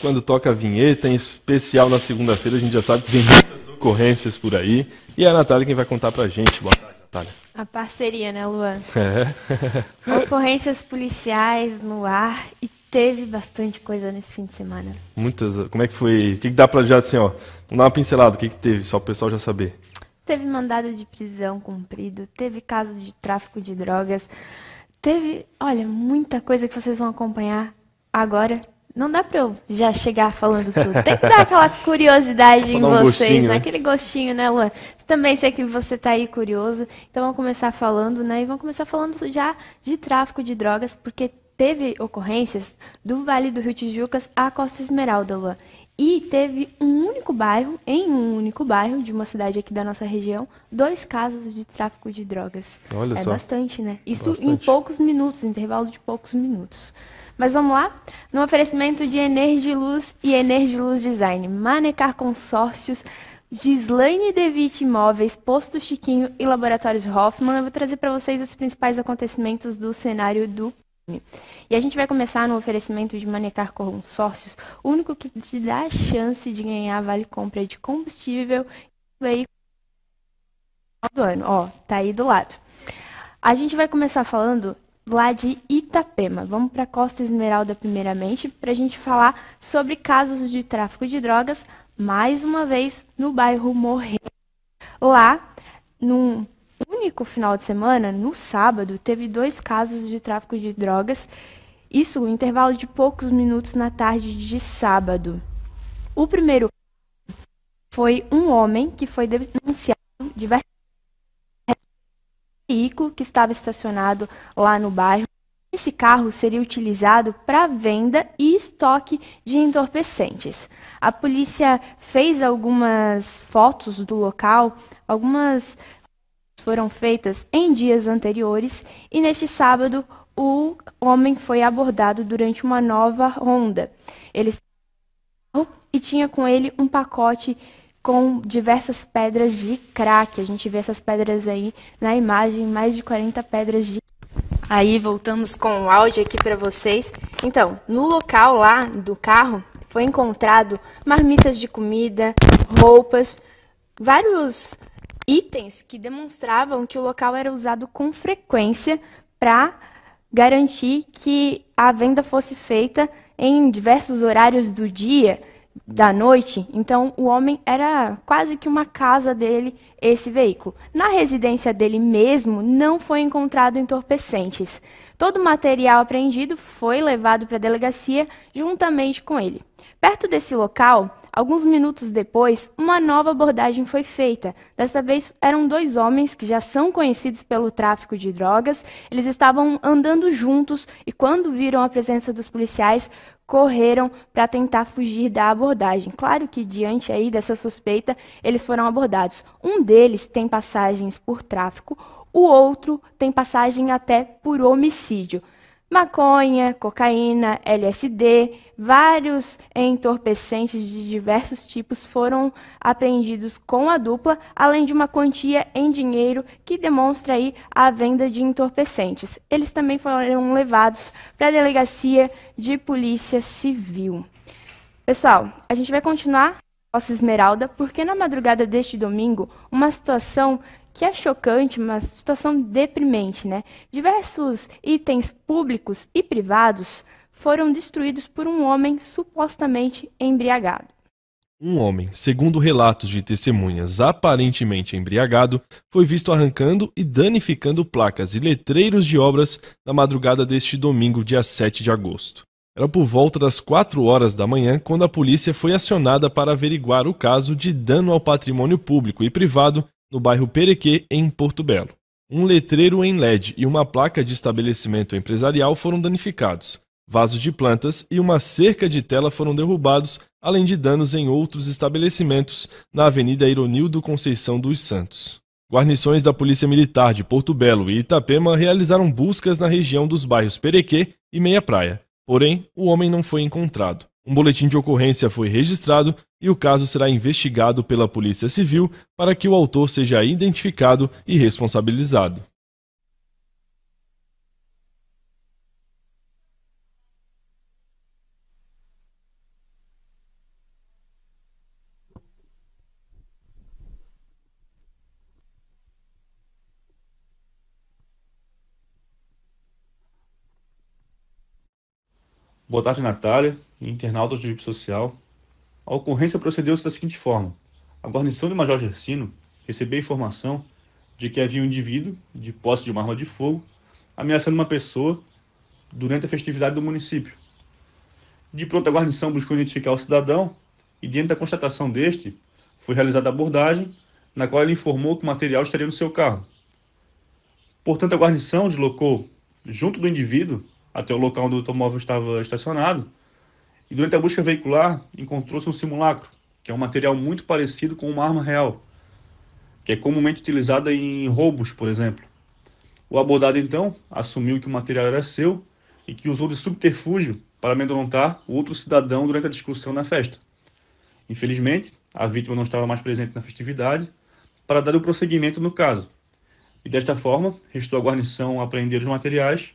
quando toca a vinheta, em especial na segunda-feira, a gente já sabe que tem muitas ocorrências por aí. E é a Natália quem vai contar pra gente. Boa tarde, Natália. A parceria, né, Luan? É. Ocorrências policiais no ar e teve bastante coisa nesse fim de semana. Muitas. Como é que foi? O que, que dá pra já, assim, ó, dar uma pincelada? O que, que teve, só o pessoal já saber? Teve mandado de prisão cumprido, teve caso de tráfico de drogas, teve, olha, muita coisa que vocês vão acompanhar agora não dá pra eu já chegar falando tudo. Tem que dar aquela curiosidade em um vocês, gostinho, né? né? Aquele gostinho, né, Luan? Também sei que você tá aí curioso. Então vamos começar falando, né? E vamos começar falando já de tráfico de drogas, porque teve ocorrências do Vale do Rio Tijucas à Costa Esmeralda, Luan. E teve um único bairro, em um único bairro de uma cidade aqui da nossa região, dois casos de tráfico de drogas. Olha é só. bastante, né? Isso bastante. em poucos minutos, intervalo de poucos minutos. Mas vamos lá? No oferecimento de Energiluz e Energiluz Design, Manecar Consórcios, Gislaine Devitt Imóveis, Posto Chiquinho e Laboratórios Hoffman, eu vou trazer para vocês os principais acontecimentos do cenário do e a gente vai começar no oferecimento de Manecar Consórcios, o único que te dá a chance de ganhar vale compra de combustível e veículo do ano. Ó, tá aí do lado. A gente vai começar falando lá de Itapema. Vamos para Costa Esmeralda primeiramente, para a gente falar sobre casos de tráfico de drogas, mais uma vez, no bairro Morrer. Lá, num único final de semana, no sábado, teve dois casos de tráfico de drogas, isso um intervalo de poucos minutos na tarde de sábado. O primeiro foi um homem que foi denunciado diversas veículo que estava estacionado lá no bairro. Esse carro seria utilizado para venda e estoque de entorpecentes. A polícia fez algumas fotos do local, algumas foram feitas em dias anteriores e neste sábado o homem foi abordado durante uma nova ronda. Ele e tinha com ele um pacote com diversas pedras de craque. A gente vê essas pedras aí na imagem, mais de 40 pedras de Aí voltamos com o áudio aqui para vocês. Então, no local lá do carro foi encontrado marmitas de comida, roupas, vários itens que demonstravam que o local era usado com frequência para garantir que a venda fosse feita em diversos horários do dia da noite, então o homem era quase que uma casa dele esse veículo. Na residência dele mesmo não foi encontrado entorpecentes. Todo o material apreendido foi levado para a delegacia juntamente com ele. Perto desse local, alguns minutos depois, uma nova abordagem foi feita. Desta vez eram dois homens que já são conhecidos pelo tráfico de drogas. Eles estavam andando juntos e quando viram a presença dos policiais, correram para tentar fugir da abordagem. Claro que diante aí dessa suspeita, eles foram abordados. Um deles tem passagens por tráfico, o outro tem passagem até por homicídio maconha, cocaína, LSD, vários entorpecentes de diversos tipos foram apreendidos com a dupla, além de uma quantia em dinheiro que demonstra aí a venda de entorpecentes. Eles também foram levados para a delegacia de polícia civil. Pessoal, a gente vai continuar nossa Esmeralda, porque na madrugada deste domingo, uma situação que é chocante, uma situação deprimente, né? Diversos itens públicos e privados foram destruídos por um homem supostamente embriagado. Um homem, segundo relatos de testemunhas aparentemente embriagado, foi visto arrancando e danificando placas e letreiros de obras na madrugada deste domingo, dia 7 de agosto. Era por volta das 4 horas da manhã quando a polícia foi acionada para averiguar o caso de dano ao patrimônio público e privado no bairro Perequê, em Porto Belo. Um letreiro em LED e uma placa de estabelecimento empresarial foram danificados. Vasos de plantas e uma cerca de tela foram derrubados, além de danos em outros estabelecimentos na Avenida Ironildo Conceição dos Santos. Guarnições da Polícia Militar de Porto Belo e Itapema realizaram buscas na região dos bairros Perequê e Meia Praia. Porém, o homem não foi encontrado. Um boletim de ocorrência foi registrado e o caso será investigado pela Polícia Civil para que o autor seja identificado e responsabilizado. Boa tarde, Natália, internautas do VIP Social. A ocorrência procedeu-se da seguinte forma. A guarnição do Major Gersino recebeu a informação de que havia um indivíduo, de posse de uma arma de fogo, ameaçando uma pessoa durante a festividade do município. De pronto, a guarnição buscou identificar o cidadão e, diante da constatação deste, foi realizada a abordagem, na qual ele informou que o material estaria no seu carro. Portanto, a guarnição deslocou, junto do indivíduo, até o local onde o automóvel estava estacionado. E durante a busca veicular, encontrou-se um simulacro, que é um material muito parecido com uma arma real, que é comumente utilizada em roubos, por exemplo. O abordado, então, assumiu que o material era seu e que usou de subterfúgio para amedrontar o outro cidadão durante a discussão na festa. Infelizmente, a vítima não estava mais presente na festividade para dar o prosseguimento no caso. E desta forma, restou à guarnição a apreender os materiais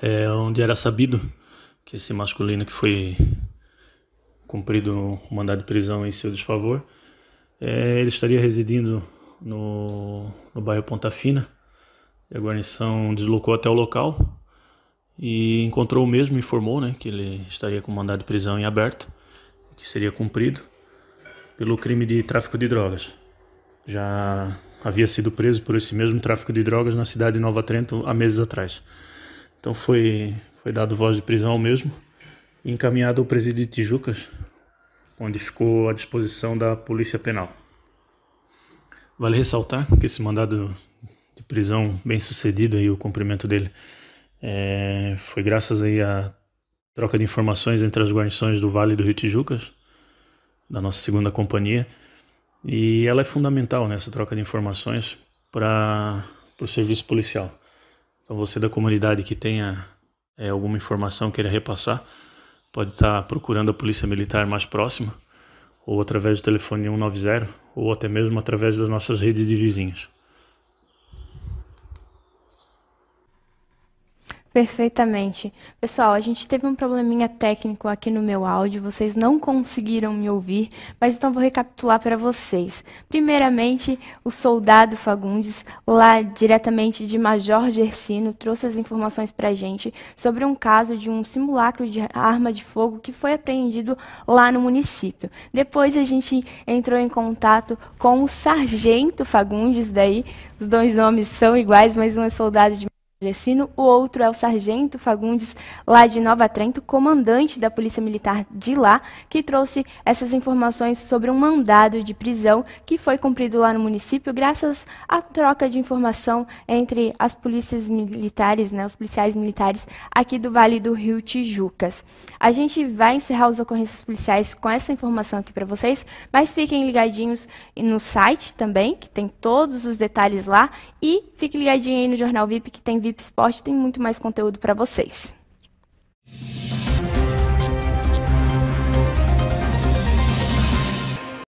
é, onde era sabido que esse masculino que foi cumprido o mandado de prisão em seu desfavor, é, ele estaria residindo no, no bairro Ponta Fina. A guarnição deslocou até o local e encontrou o mesmo, informou né, que ele estaria com mandado de prisão em aberto, que seria cumprido pelo crime de tráfico de drogas. Já havia sido preso por esse mesmo tráfico de drogas na cidade de Nova Trento há meses atrás. Então foi, foi dado voz de prisão mesmo e encaminhado ao presídio de Tijucas, onde ficou à disposição da Polícia Penal. Vale ressaltar que esse mandado de prisão bem sucedido e o cumprimento dele é, foi graças aí à troca de informações entre as guarnições do Vale do Rio Tijucas, da nossa segunda companhia, e ela é fundamental nessa troca de informações para o serviço policial. Então você da comunidade que tenha é, alguma informação queira repassar, pode estar tá procurando a polícia militar mais próxima, ou através do telefone 190, ou até mesmo através das nossas redes de vizinhos. Perfeitamente. Pessoal, a gente teve um probleminha técnico aqui no meu áudio, vocês não conseguiram me ouvir, mas então vou recapitular para vocês. Primeiramente, o soldado Fagundes, lá diretamente de Major Gersino, trouxe as informações para a gente sobre um caso de um simulacro de arma de fogo que foi apreendido lá no município. Depois a gente entrou em contato com o sargento Fagundes, daí os dois nomes são iguais, mas um é soldado de Gessino, o outro é o sargento Fagundes, lá de Nova Trento, comandante da Polícia Militar de lá, que trouxe essas informações sobre um mandado de prisão que foi cumprido lá no município, graças à troca de informação entre as polícias militares, né, os policiais militares aqui do Vale do Rio Tijucas. A gente vai encerrar os ocorrências policiais com essa informação aqui para vocês, mas fiquem ligadinhos no site também, que tem todos os detalhes lá, e fique ligadinho aí no Jornal VIP, que tem VIP VIP Sport tem muito mais conteúdo para vocês.